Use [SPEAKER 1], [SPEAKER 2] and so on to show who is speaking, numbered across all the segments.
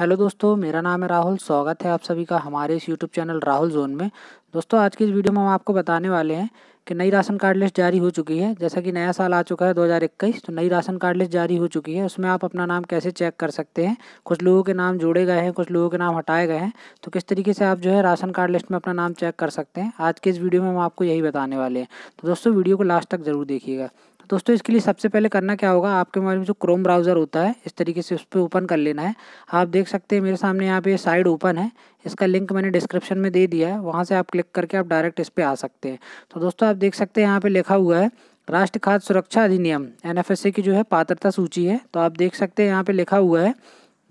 [SPEAKER 1] hello दोस्तों मेरा नाम है राहुल स्वागत है आप सभी का हमारे इस यूट्यूब चैनल राहुल जोन में दोस्तों आज की इस वीडियो में हम आपको बताने वाले हैं कि नई राशन कार्ड लिस्ट जारी हो चुकी है जैसा कि नया साल आ चुका है 2021 तो नई राशन कार्ड लिस्ट जारी हो चुकी है उसमें आप अपना नाम कैसे चेक कर सकते हैं कुछ लोगों के नाम जोड़े गए हैं कुछ लोगों के नाम हटाए गए हैं तो किस तरीके से आप जो है राशन कार्ड लिस्ट में अपना नाम चेक कर सकते हैं आज के इस वीडियो में हम आपको यही बताने वाले हैं तो दोस्तों वीडियो को लास्ट तक ज़रूर देखिएगा दोस्तों इसके लिए सबसे पहले करना क्या होगा आपके मोबाइल में जो क्रोम ब्राउज़र होता है इस तरीके से उस पर ओपन कर लेना है आप देख सकते हैं मेरे सामने यहाँ पे साइड ओपन है इसका लिंक मैंने डिस्क्रिप्शन में दे दिया है वहाँ से आप क्लिक करके आप डायरेक्ट इस पर आ सकते हैं तो दोस्तों आप देख सकते हैं यहाँ पर लिखा हुआ है राष्ट्रीय खाद्य सुरक्षा अधिनियम एन की जो है पात्रता सूची है तो आप देख सकते हैं यहाँ पर लिखा हुआ है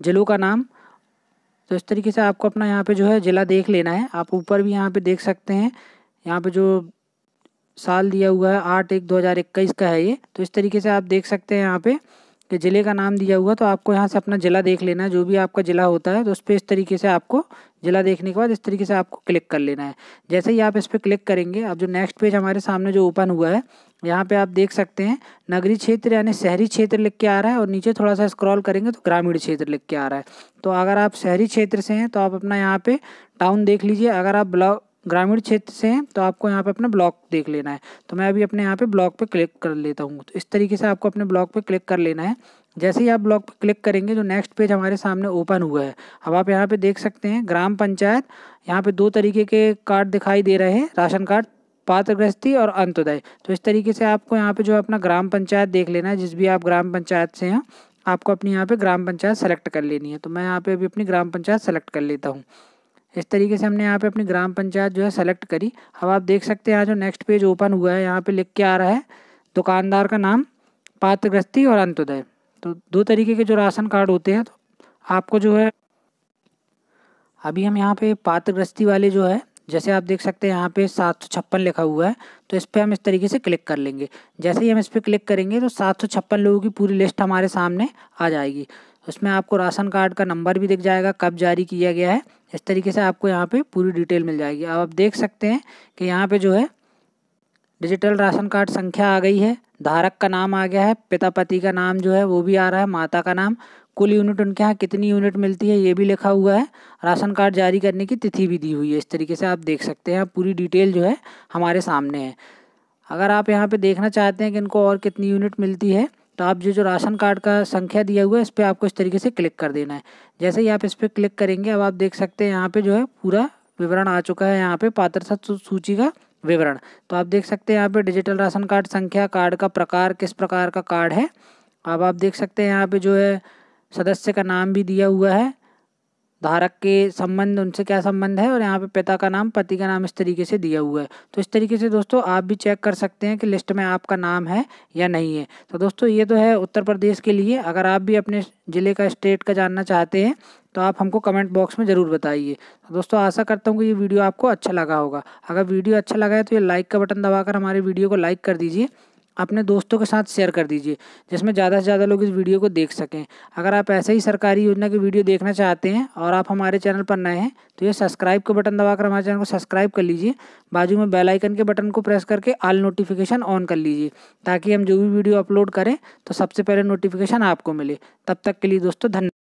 [SPEAKER 1] जिलों का नाम तो इस तरीके से आपको अपना यहाँ पर जो है ज़िला देख लेना है आप ऊपर भी यहाँ पर देख सकते हैं यहाँ पे जो साल दिया हुआ है आठ एक दो हज़ार इक्कीस का है ये तो इस तरीके से आप देख सकते हैं यहाँ पे कि ज़िले का नाम दिया हुआ तो आपको यहाँ से अपना ज़िला देख लेना है जो भी आपका ज़िला होता है तो उस पर इस तरीके से आपको ज़िला देखने के बाद इस तरीके से आपको क्लिक कर लेना है जैसे ही आप इस पर क्लिक करेंगे अब जो नेक्स्ट पेज हमारे सामने जो ओपन हुआ है यहाँ पे आप देख सकते हैं नगरी क्षेत्र यानी शहरी क्षेत्र लिख के आ रहा है और नीचे थोड़ा सा स्क्रॉल करेंगे तो ग्रामीण क्षेत्र लिख के आ रहा है तो अगर आप शहरी क्षेत्र से हैं तो आप अपना यहाँ पे टाउन देख लीजिए अगर आप ब्लॉक ग्रामीण क्षेत्र से हैं तो आपको यहाँ पे अपना ब्लॉक देख लेना है तो मैं अभी अपने यहाँ पे ब्लॉक पे क्लिक कर लेता हूँ तो इस तरीके से आपको अपने ब्लॉक पे क्लिक कर लेना है जैसे ही आप ब्लॉक पर क्लिक करेंगे जो नेक्स्ट पेज हमारे सामने ओपन हुआ है अब आप यहाँ पे देख सकते हैं ग्राम पंचायत यहाँ पर दो तरीके के कार्ड दिखाई दे रहे हैं राशन कार्ड पात्र गृहस्थी और अंत्योदय तो इस तरीके से आपको यहाँ पर जो अपना ग्राम पंचायत देख लेना है जिस भी आप ग्राम पंचायत से हैं आपको अपनी यहाँ पे ग्राम पंचायत सेलेक्ट कर लेनी है तो मैं यहाँ पे अभी अपनी ग्राम पंचायत सेलेक्ट कर लेता हूँ इस तरीके से हमने यहाँ पे अपनी ग्राम पंचायत जो है सेलेक्ट करी अब आप देख सकते हैं यहाँ जो नेक्स्ट पेज ओपन हुआ है यहाँ पे लिख के आ रहा है दुकानदार का नाम पात्रग्रस्ती और अंत्योदय तो दो तरीके के जो राशन कार्ड होते हैं तो आपको जो है अभी हम यहाँ पे पात्रग्रस्ती वाले जो है जैसे आप देख सकते हैं यहाँ पे सात सौ छप्पन लिखा हुआ है तो इस पर हम इस तरीके से क्लिक कर लेंगे जैसे ही हम इस पर क्लिक करेंगे तो सात सौ छप्पन लोगों की पूरी लिस्ट हमारे सामने आ जाएगी उसमें आपको राशन कार्ड का नंबर भी दिख जाएगा कब जारी किया गया है इस तरीके से आपको यहाँ पे पूरी डिटेल मिल जाएगी अब आप देख सकते हैं कि यहाँ पे जो है डिजिटल राशन कार्ड संख्या आ गई है धारक का नाम आ गया है पिता पति का नाम जो है वो भी आ रहा है माता का नाम कुल यूनिट उनके यहाँ कितनी यूनिट मिलती है ये भी लिखा हुआ है राशन कार्ड जारी करने की तिथि भी दी हुई है इस तरीके से आप देख सकते हैं पूरी डिटेल जो है हमारे सामने है अगर आप यहाँ पे देखना चाहते हैं कि इनको और कितनी यूनिट मिलती है तो आप जो जो राशन कार्ड का संख्या दिया हुआ है इस पर आपको इस तरीके से क्लिक कर देना है जैसे ही आप इस पर क्लिक करेंगे अब आप देख सकते हैं यहाँ पे जो है पूरा विवरण आ चुका है यहाँ पे पात्रता सूची का विवरण तो आप देख सकते हैं यहाँ पे डिजिटल राशन कार्ड संख्या कार्ड का प्रकार किस प्रकार का कार्ड है अब आप देख सकते हैं यहाँ पे जो है सदस्य का नाम भी दिया हुआ है धारक के संबंध उनसे क्या संबंध है और यहाँ पे पिता का नाम पति का नाम इस तरीके से दिया हुआ है तो इस तरीके से दोस्तों आप भी चेक कर सकते हैं कि लिस्ट में आपका नाम है या नहीं है तो दोस्तों ये तो है उत्तर प्रदेश के लिए अगर आप भी अपने ज़िले का स्टेट का जानना चाहते हैं तो आप हमको कमेंट बॉक्स में ज़रूर बताइए तो दोस्तों आशा करता हूँ कि ये वीडियो आपको अच्छा लगा होगा अगर वीडियो अच्छा लगा है तो ये लाइक का बटन दबाकर हमारे वीडियो को लाइक कर दीजिए अपने दोस्तों के साथ शेयर कर दीजिए जिसमें ज़्यादा से ज़्यादा लोग इस वीडियो को देख सकें अगर आप ऐसे ही सरकारी योजना की वीडियो देखना चाहते हैं और आप हमारे चैनल पर नए हैं तो ये सब्सक्राइब का बटन दबाकर हमारे चैनल को सब्सक्राइब कर लीजिए बाजू में बेल आइकन के बटन को प्रेस करके ऑल नोटिफिकेशन ऑन कर लीजिए ताकि हम जो भी वीडियो अपलोड करें तो सबसे पहले नोटिफिकेशन आपको मिले तब तक के लिए दोस्तों धन्यवाद